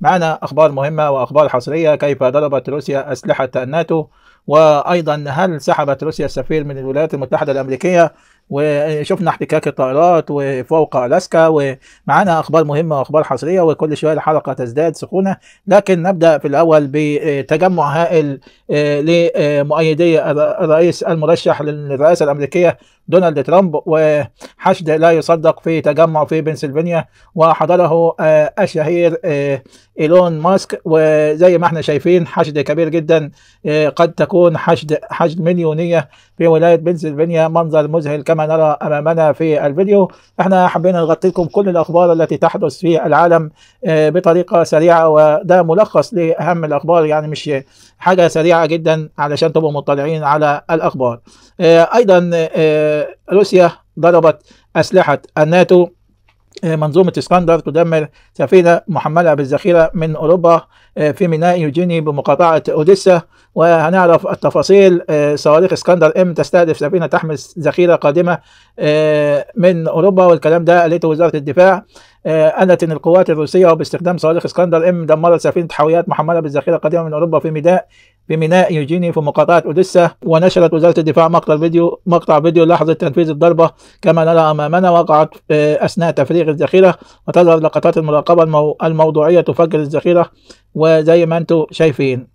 معنا أخبار مهمة وأخبار حصرية كيف ضربت روسيا أسلحة الناتو وأيضا هل سحبت روسيا السفير من الولايات المتحدة الأمريكية وشفنا احتكاك الطائرات وفوق ألاسكا ومعانا أخبار مهمة وأخبار حصرية وكل شوية الحلقة تزداد سخونة لكن نبدأ في الأول بتجمع هائل آه، لمؤيدي الرئيس المرشح للرئاسة الأمريكية دونالد ترامب وحشد لا يصدق في تجمع في بنسلفانيا وحضره آه، الشهير آه، ايلون ماسك وزي ما احنا شايفين حشد كبير جدا آه، قد تكون حشد حشد مليونيه في ولايه بنسلفانيا منظر مذهل كما نرى امامنا في الفيديو احنا حبينا نغطي لكم كل الاخبار التي تحدث في العالم بطريقه سريعه وده ملخص لاهم الاخبار يعني مش حاجه سريعه جدا علشان تبقوا مطلعين على الاخبار ايضا روسيا ضربت أسلحة الناتو آه، منظومة اسكندر تدمر سفينة محملة بالذخيرة من أوروبا آه، في ميناء يوجيني بمقاطعة أوديسا وهنعرف التفاصيل آه، صواريخ اسكندر ام تستهدف سفينة تحمل ذخيرة قادمة من أوروبا والكلام ده قالته وزارة الدفاع قالت إن القوات الروسية وباستخدام صواريخ اسكندر ام دمرت سفينة حاويات محملة بالذخيرة القادمة من أوروبا في ميناء بميناء يوجيني في مقاطعة أوديسا ونشرت وزارة الدفاع مقطع فيديو مقطع فيديو لحظة تنفيذ الضربة كما نرى أمامنا وقعت آه، أثناء تفريغ الذخيرة وتظهر لقطات المراقبة الموضوعية تفجر الذخيرة وزي ما أنتم شايفين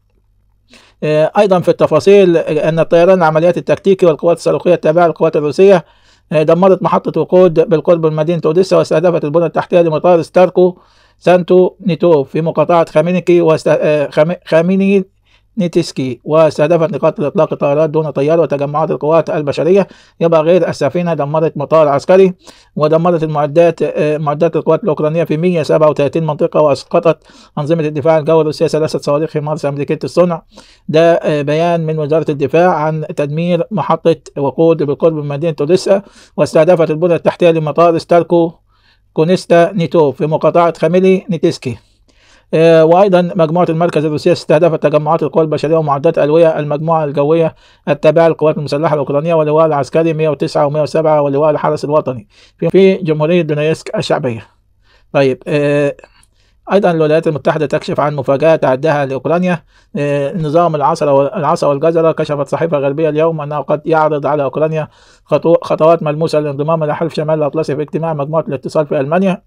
آه، أيضا في التفاصيل آه، أن الطيران العمليات التكتيكي والقوات الصاروخية التابعة للقوات الروسية دمرت محطة وقود بالقرب من مدينة أوديسا واستهدفت البنى التحتية لمطار ستاركو سانتو نيتوف في مقاطعة خامينيكي وست... خاميني نيتسكي واستهدفت نقاط لإطلاق الطائرات دون طيار وتجمعات القوات البشرية يبقى غير السفينة دمرت مطار عسكري ودمرت المعدات آه، معدات القوات الأوكرانية في 137 منطقة وأسقطت أنظمة الدفاع الجوي الروسية ثلاثة صواريخ مارس أمريكية الصنع ده آه، بيان من وزارة الدفاع عن تدمير محطة وقود بالقرب من مدينة أوديسا واستهدفت البنى التحتية لمطار ستاركو كونيستا نيتوف في مقاطعة خاميلي نيتسكي آه، وايضا مجموعه المركز الروسيه استهدفت تجمعات القوى البشريه ومعدات الويه المجموعه الجويه التابعه للقوات المسلحه الاوكرانيه واللواء العسكري 109 و107 ولواء الحرس الوطني في جمهوريه دونيسك الشعبيه. طيب آه، ايضا الولايات المتحده تكشف عن مفاجات تعدها لاوكرانيا آه، نظام العصا العصا والجزره كشفت صحيفه غربيه اليوم انه قد يعرض على اوكرانيا خطوات ملموسه للانضمام الى حلف شمال الاطلسي في اجتماع مجموعه الاتصال في المانيا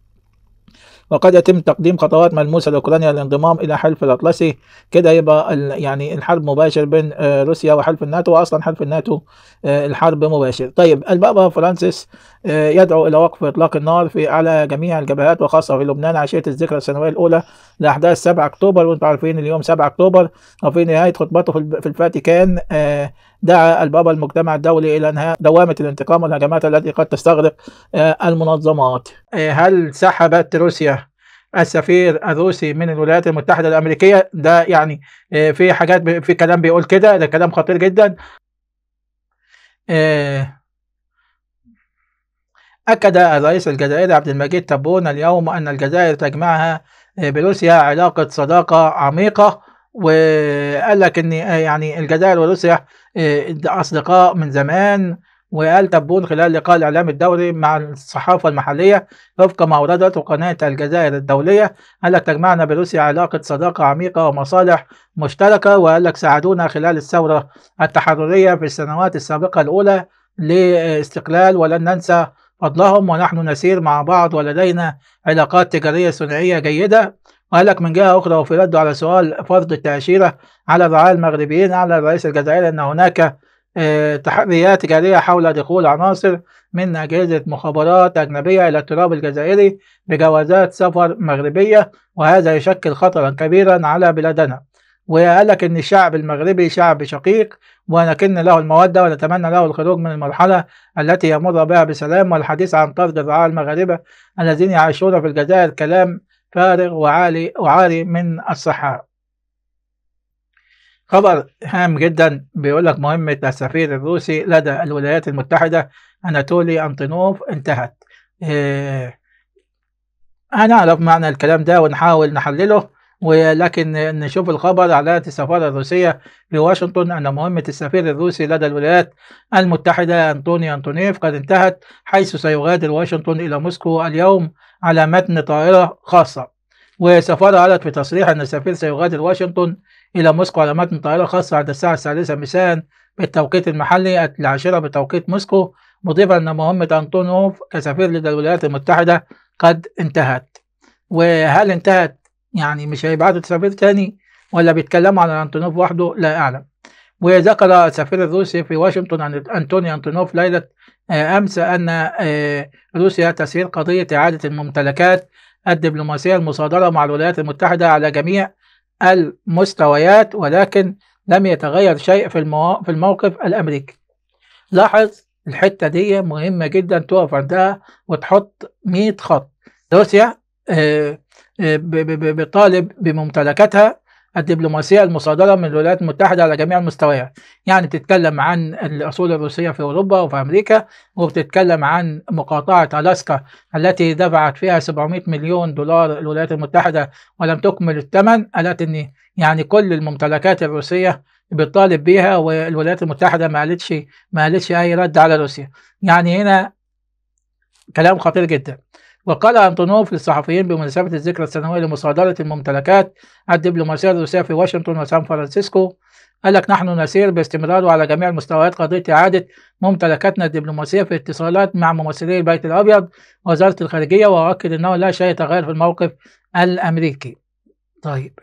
وقد يتم تقديم خطوات ملموسه لاوكرانيا للانضمام الى حلف الاطلسي كده يبقى يعني الحرب مباشر بين آه، روسيا وحلف الناتو واصلا حلف الناتو آه، الحرب مباشر طيب البابا فرانسيس آه، يدعو الى وقف اطلاق النار في على جميع الجبهات وخاصه في لبنان عشيه الذكرى السنويه الاولى لاحداث 7 اكتوبر وانتم عارفين اليوم 7 اكتوبر وفي نهايه خطبته في الفاتيكان دعا البابا المجتمع الدولي الى انهاء دوامه الانتقام والهجمات التي قد تستغرق المنظمات هل سحبت روسيا السفير الروسي من الولايات المتحده الامريكيه ده يعني آه، في حاجات في كلام بيقول كده ده كلام خطير جدا آه، أكد الرئيس الجزائري عبد المجيد تبون اليوم أن الجزائر تجمعها آه، بروسيا علاقة صداقة عميقة وقال لك إن يعني الجزائر وروسيا أصدقاء من زمان وقال تبون خلال لقاء الإعلام الدولي مع الصحافة المحلية وفق ما أوردته قناة الجزائر الدولية قال لك تجمعنا بروسيا علاقة صداقة عميقة ومصالح مشتركة وقال لك ساعدونا خلال الثورة التحررية في السنوات السابقة الأولى لاستقلال ولن ننسى فضلهم ونحن نسير مع بعض ولدينا علاقات تجارية ثنائية جيدة وقال لك من جهة أخرى وفي رد على سؤال فرض التأشيرة على الرعاية المغربيين على الرئيس الجزائري أن هناك تحريات جارية حول دخول عناصر من أجهزة مخابرات أجنبية إلى التراب الجزائري بجوازات سفر مغربية وهذا يشكل خطرا كبيرا على بلادنا وقال لك إن الشعب المغربي شعب شقيق ولكن له المودة ونتمنى له الخروج من المرحلة التي يمر بها بسلام والحديث عن طرد الرعاة المغاربة الذين يعيشون في الجزائر كلام فارغ وعالي وعاري من الصحة خبر هام جدا بيقول لك مهمة السفير الروسي لدى الولايات المتحدة أناتولي أنطينوف انتهت إيه هنعرف معنى الكلام ده ونحاول نحلله ولكن نشوف الخبر على السفارة الروسية في واشنطن أن مهمة السفير الروسي لدى الولايات المتحدة أنطوني أنطونيف قد انتهت حيث سيغادر واشنطن إلى موسكو اليوم على متن طائرة خاصة وسفارة قالت في تصريح أن السفير سيغادر واشنطن إلى موسكو على متن طائرة خاصة عند الساعة الثالثة مساء بالتوقيت المحلي العاشرة بتوقيت موسكو مضيفا أن مهمة أنطونوف كسفير لدى الولايات المتحدة قد انتهت وهل انتهت يعني مش هيبعتوا سفير تاني ولا بيتكلموا عن أنطونوف وحده لا أعلم وذكر السفير الروسي في واشنطن عن أنتوني أنطونوف ليلة آه، أمس أن آه، روسيا تسير قضية إعادة الممتلكات الدبلوماسية المصادرة مع الولايات المتحدة على جميع المستويات ولكن لم يتغير شيء في, المو... في الموقف الأمريكي لاحظ الحتة دي مهمة جدا تقف عندها وتحط 100 خط روسيا آه، آه، بطالب بممتلكاتها الدبلوماسية المصادرة من الولايات المتحدة على جميع المستويات يعني بتتكلم عن الأصول الروسية في أوروبا وفي أمريكا وبتتكلم عن مقاطعة ألاسكا التي دفعت فيها 700 مليون دولار الولايات المتحدة ولم تكمل الثمن قالت إن يعني كل الممتلكات الروسية بتطالب بيها والولايات المتحدة ما قالتش ما قالتش أي رد على روسيا يعني هنا كلام خطير جدا وقال أنطونوف للصحفيين بمناسبة الذكرى السنوية لمصادرة الممتلكات الدبلوماسية الروسية في واشنطن وسان فرانسيسكو قال لك نحن نسير باستمرار وعلى جميع المستويات قضية إعادة ممتلكاتنا الدبلوماسية في اتصالات مع ممثلي البيت الأبيض وزارة الخارجية وأؤكد أنه لا شيء يتغير في الموقف الأمريكي. طيب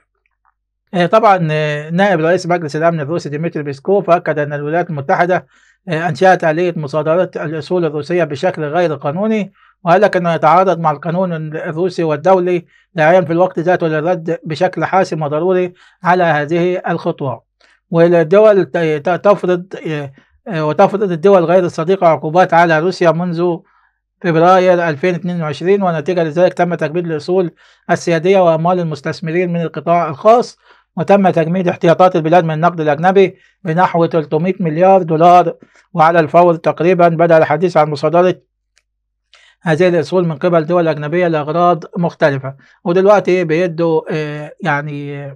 آه، طبعا آه، نائب رئيس مجلس الامن الروسي ديمتري بيسكوف اكد ان الولايات المتحده آه، انشات اليه مصادره الاصول الروسيه بشكل غير قانوني وقال لك أنه يتعارض مع القانون الروسي والدولي داعيا في الوقت ذاته للرد بشكل حاسم وضروري على هذه الخطوة والدول تفرض آه، وتفرض الدول غير الصديقة عقوبات على روسيا منذ فبراير 2022 ونتيجة لذلك تم تجميد الأصول السيادية وأموال المستثمرين من القطاع الخاص وتم تجميد احتياطات البلاد من النقد الأجنبي بنحو 300 مليار دولار وعلى الفور تقريبا بدأ الحديث عن مصادرة هذه الاصول من قبل دول اجنبيه لاغراض مختلفه ودلوقتي بيدوا آه، يعني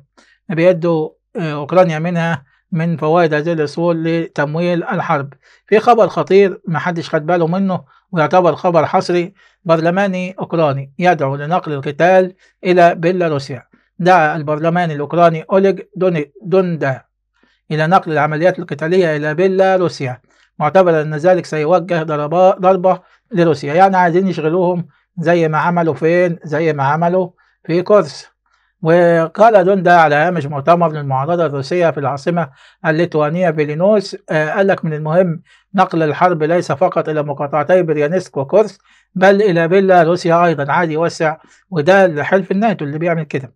بيدوا آه، اوكرانيا منها من فوائد هذه الاصول لتمويل الحرب في خبر خطير محدش خد باله منه ويعتبر خبر حصري برلماني اوكراني يدعو لنقل القتال الى بيلاروسيا دعا البرلمان الاوكراني اوليج دوندا الى نقل العمليات القتاليه الى بيلاروسيا معتبرا ان ذلك سيوجه ضربه لروسيا يعني عايزين يشغلوهم زي ما عملوا فين زي ما عملوا في كورس وقال دوندا على هامش مؤتمر للمعارضة الروسية في العاصمة الليتوانية فيلينوس آه قال لك من المهم نقل الحرب ليس فقط إلى مقاطعتي بريانسك وكورس بل إلى فيلا روسيا أيضا عادي يوسع وده حلف الناتو اللي بيعمل كده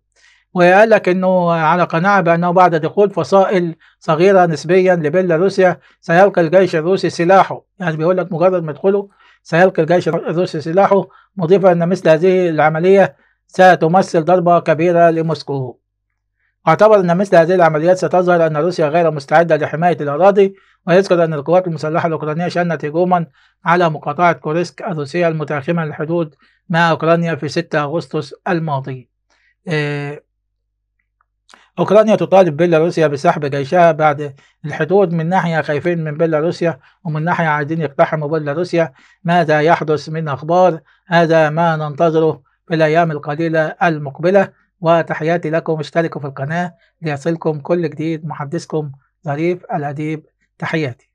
وقال لك انه على قناعه بانه بعد دخول فصائل صغيره نسبيا لبيلاروسيا سيلقي الجيش الروسي سلاحه، يعني بيقول لك مجرد ما يدخله سيلقي الجيش الروسي سلاحه مضيفا ان مثل هذه العمليه ستمثل ضربه كبيره لموسكو. واعتبر ان مثل هذه العمليات ستظهر ان روسيا غير مستعده لحمايه الاراضي ويذكر ان القوات المسلحه الاوكرانيه شنت هجوما على مقاطعه كوريسك الروسيه المتاخمه للحدود مع اوكرانيا في 6 اغسطس الماضي. إيه أوكرانيا تطالب بيلاروسيا بسحب جيشها بعد الحدود من ناحية خايفين من بيلاروسيا ومن ناحية عايزين يقتحموا بيلاروسيا ماذا يحدث من أخبار هذا ما ننتظره في الأيام القليلة المقبلة وتحياتي لكم اشتركوا في القناة ليصلكم كل جديد محدثكم ظريف الأديب تحياتي